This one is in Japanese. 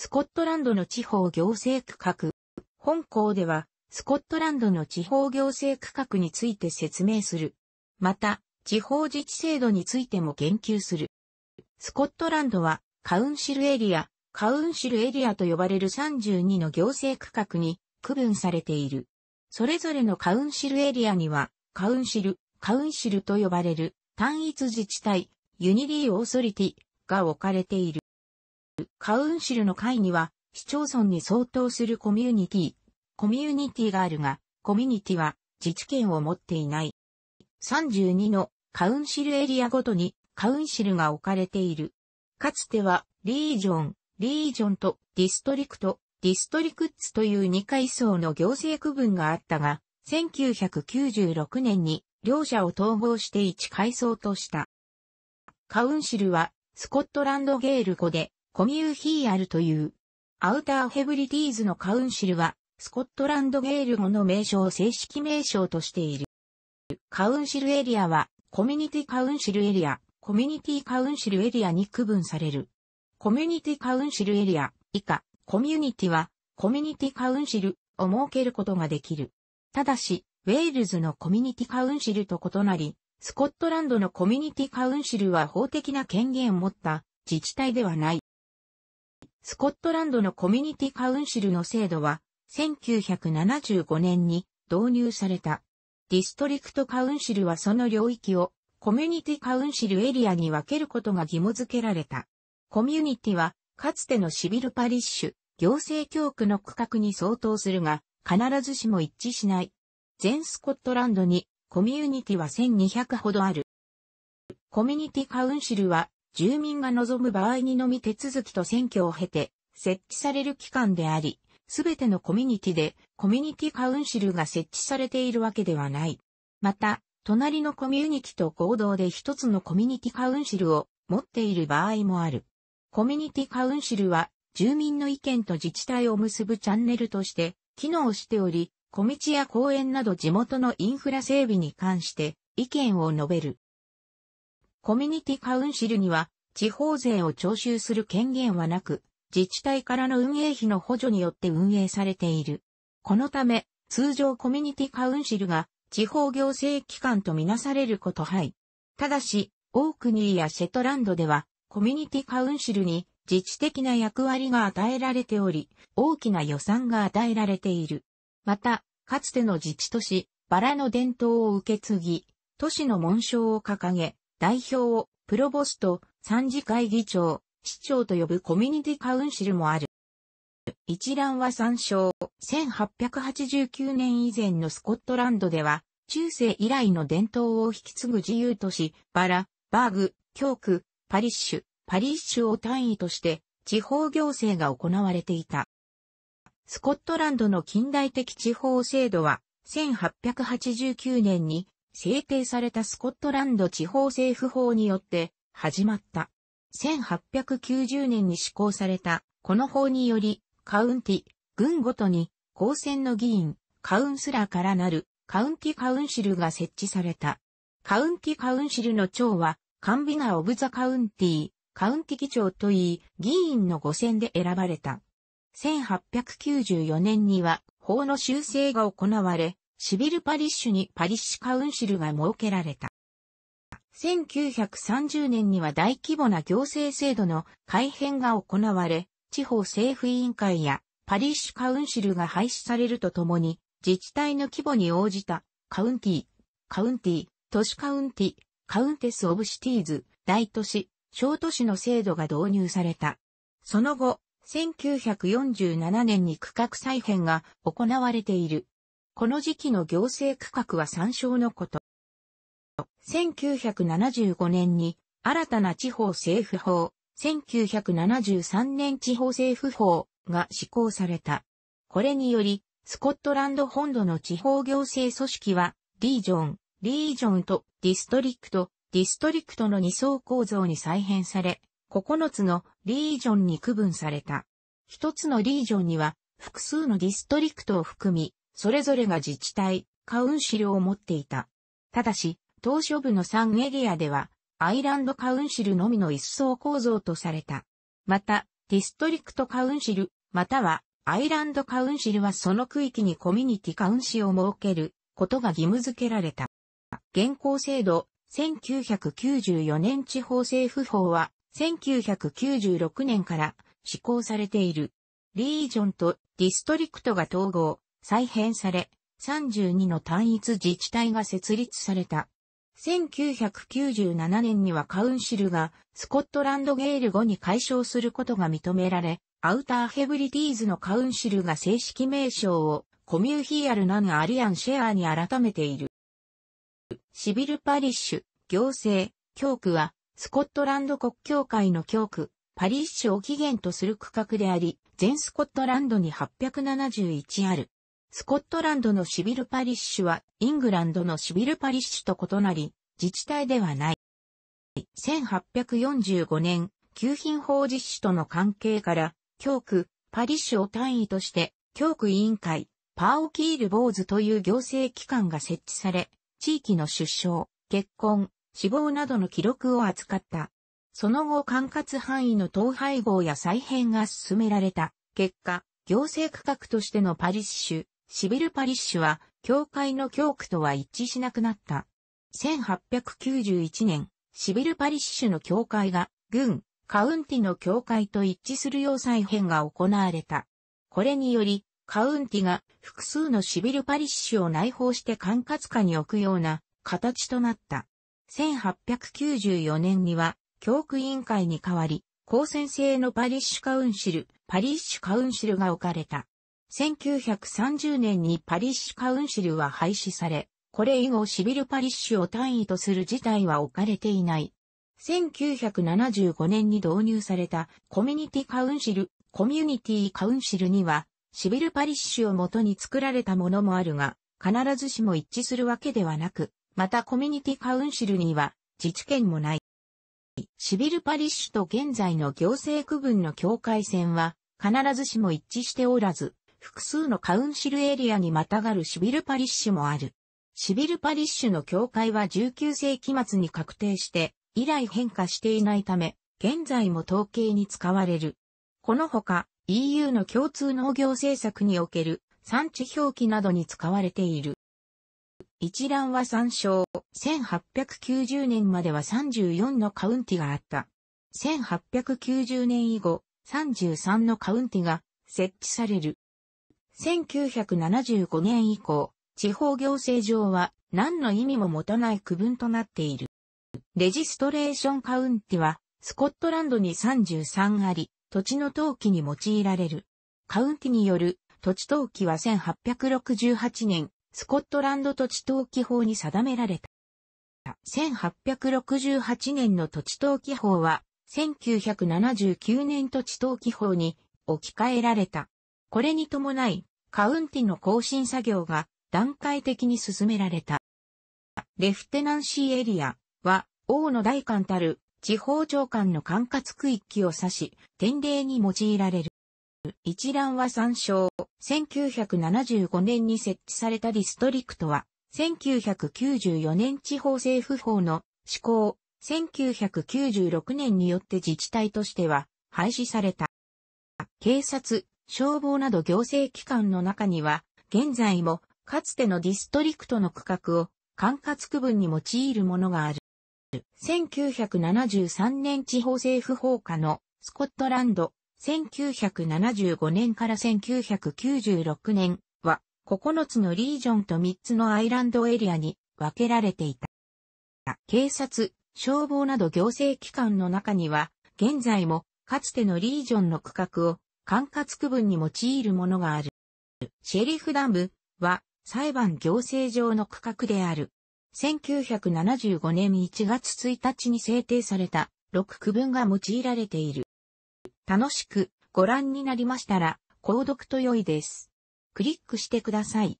スコットランドの地方行政区画。本校では、スコットランドの地方行政区画について説明する。また、地方自治制度についても言及する。スコットランドは、カウンシルエリア、カウンシルエリアと呼ばれる32の行政区画に区分されている。それぞれのカウンシルエリアには、カウンシル、カウンシルと呼ばれる単一自治体、ユニリーオーソリティが置かれている。カウンシルの会には、市町村に相当するコミュニティ、コミュニティがあるが、コミュニティは自治権を持っていない。32のカウンシルエリアごとにカウンシルが置かれている。かつては、リージョン、リージョンとディストリクト、ディストリクッツという2階層の行政区分があったが、1996年に両者を統合して1階層とした。カウンシルはスコットランドゲール語でコミューヒーアルという。アウターヘブリティーズのカウンシルは、スコットランドゲール語の名称を正式名称としている。カウンシルエリアは、コミュニティカウンシルエリア、コミュニティカウンシルエリアに区分される。コミュニティカウンシルエリア、以下、コミュニティは、コミュニティカウンシルを設けることができる。ただし、ウェールズのコミュニティカウンシルと異なり、スコットランドのコミュニティカウンシルは法的な権限を持った自治体ではない。スコットランドのコミュニティカウンシルの制度は、1975年に導入された。ディストリクトカウンシルはその領域をコミュニティカウンシルエリアに分けることが義務付けられた。コミュニティは、かつてのシビルパリッシュ、行政教区の区画に相当するが、必ずしも一致しない。全スコットランドにコミュニティは1200ほどある。コミュニティカウンシルは住民が望む場合にのみ手続きと選挙を経て設置される機関であり、すべてのコミュニティでコミュニティカウンシルが設置されているわけではない。また、隣のコミュニティと合同で一つのコミュニティカウンシルを持っている場合もある。コミュニティカウンシルは住民の意見と自治体を結ぶチャンネルとして機能しており、小道や公園など地元のインフラ整備に関して意見を述べる。コミュニティカウンシルには、地方税を徴収する権限はなく、自治体からの運営費の補助によって運営されている。このため、通常コミュニティカウンシルが地方行政機関とみなされることはい。ただし、オークニーやシェトランドでは、コミュニティカウンシルに自治的な役割が与えられており、大きな予算が与えられている。また、かつての自治都市、バラの伝統を受け継ぎ、都市の紋章を掲げ、代表をプロボスト、参事会議長、市長と呼ぶコミュニティカウンシルもある。一覧は参照。1889年以前のスコットランドでは、中世以来の伝統を引き継ぐ自由都市、バラ、バーグ、教区、パリッシュ、パリッシュを単位として、地方行政が行われていた。スコットランドの近代的地方制度は、1889年に制定されたスコットランド地方政府法によって始まった。1890年に施行されたこの法により、カウンティ、郡ごとに、公選の議員、カウンスラーからなるカウンティカウンシルが設置された。カウンティカウンシルの長は、カンビナー・オブ・ザ・カウンティカウンティ議長といい、議員の5選で選ばれた。1894年には、法の修正が行われ、シビルパリッシュにパリッシュカウンシルが設けられた。1930年には大規模な行政制度の改変が行われ、地方政府委員会やパリッシュカウンシルが廃止されるとともに、自治体の規模に応じたカウンティー、カウンティー、都市カウンティ、カウンテス・オブ・シティーズ、大都市、小都市の制度が導入された。その後、1947年に区画再編が行われている。この時期の行政区画は参照のこと。1975年に新たな地方政府法、1973年地方政府法が施行された。これにより、スコットランド本土の地方行政組織は、リージョン、リージョンとディストリクト、ディストリクトの二層構造に再編され、9つのリージョンに区分された。1つのリージョンには、複数のディストリクトを含み、それぞれが自治体、カウンシルを持っていた。ただし、島初部の3エリアでは、アイランドカウンシルのみの一層構造とされた。また、ディストリクトカウンシル、またはアイランドカウンシルはその区域にコミュニティカウンシを設けることが義務付けられた。現行制度、1994年地方政府法は、1996年から施行されている。リージョンとディストリクトが統合、再編され、32の単一自治体が設立された。1997年にはカウンシルがスコットランドゲール後に解消することが認められ、アウターヘブリティーズのカウンシルが正式名称をコミューヒーアルナンアリアンシェアに改めている。シビルパリッシュ、行政、教区はスコットランド国教会の教区、パリッシュを起源とする区画であり、全スコットランドに871ある。スコットランドのシビルパリッシュは、イングランドのシビルパリッシュと異なり、自治体ではない。1845年、旧品法実施との関係から、教区、パリッシュを単位として、教区委員会、パーオキール・ボーズという行政機関が設置され、地域の出生、結婚、死亡などの記録を扱った。その後管轄範囲の統廃合や再編が進められた。結果、行政区画としてのパリッシュ、シビルパリッシュは、教会の教区とは一致しなくなった。1891年、シビルパリッシュの教会が、軍、カウンティの教会と一致する要塞編が行われた。これにより、カウンティが複数のシビルパリッシュを内包して管轄下に置くような形となった。1894年には教区委員会に代わり、高専制のパリッシュカウンシル、パリッシュカウンシルが置かれた。1930年にパリッシュカウンシルは廃止され、これ以後シビルパリッシュを単位とする事態は置かれていない。1975年に導入されたコミュニティカウンシル、コミュニティカウンシルには、シビルパリッシュをもとに作られたものもあるが、必ずしも一致するわけではなく、またコミュニティカウンシルには自治権もない。シビルパリッシュと現在の行政区分の境界線は必ずしも一致しておらず、複数のカウンシルエリアにまたがるシビルパリッシュもある。シビルパリッシュの境界は19世紀末に確定して、以来変化していないため、現在も統計に使われる。このほか、EU の共通農業政策における産地表記などに使われている。一覧は参照。1890年までは34のカウンティがあった。1890年以後、33のカウンティが設置される。1975年以降、地方行政上は何の意味も持たない区分となっている。レジストレーションカウンティは、スコットランドに33あり、土地の登記に用いられる。カウンティによる土地登記は1868年、スコットランド土地登記法に定められた。1868年の土地登記法は、1979年土地登記法に置き換えられた。これに伴い、カウンティの更新作業が段階的に進められた。レフテナンシーエリアは、王の大官たる地方長官の管轄区域を指し、典礼に用いられる。一覧は参照。1975年に設置されたディストリクトは、1994年地方政府法の施行、1996年によって自治体としては廃止された。警察、消防など行政機関の中には、現在もかつてのディストリクトの区画を管轄区分に用いるものがある。1973年地方政府放火のスコットランド、1975年から1996年は9つのリージョンと3つのアイランドエリアに分けられていた。警察、消防など行政機関の中には、現在もかつてのリージョンの区画を管轄区分に用いるものがある。シェリフダムは裁判行政上の区画である。1975年1月1日に制定された6区分が用いられている。楽しくご覧になりましたら、購読と良いです。クリックしてください。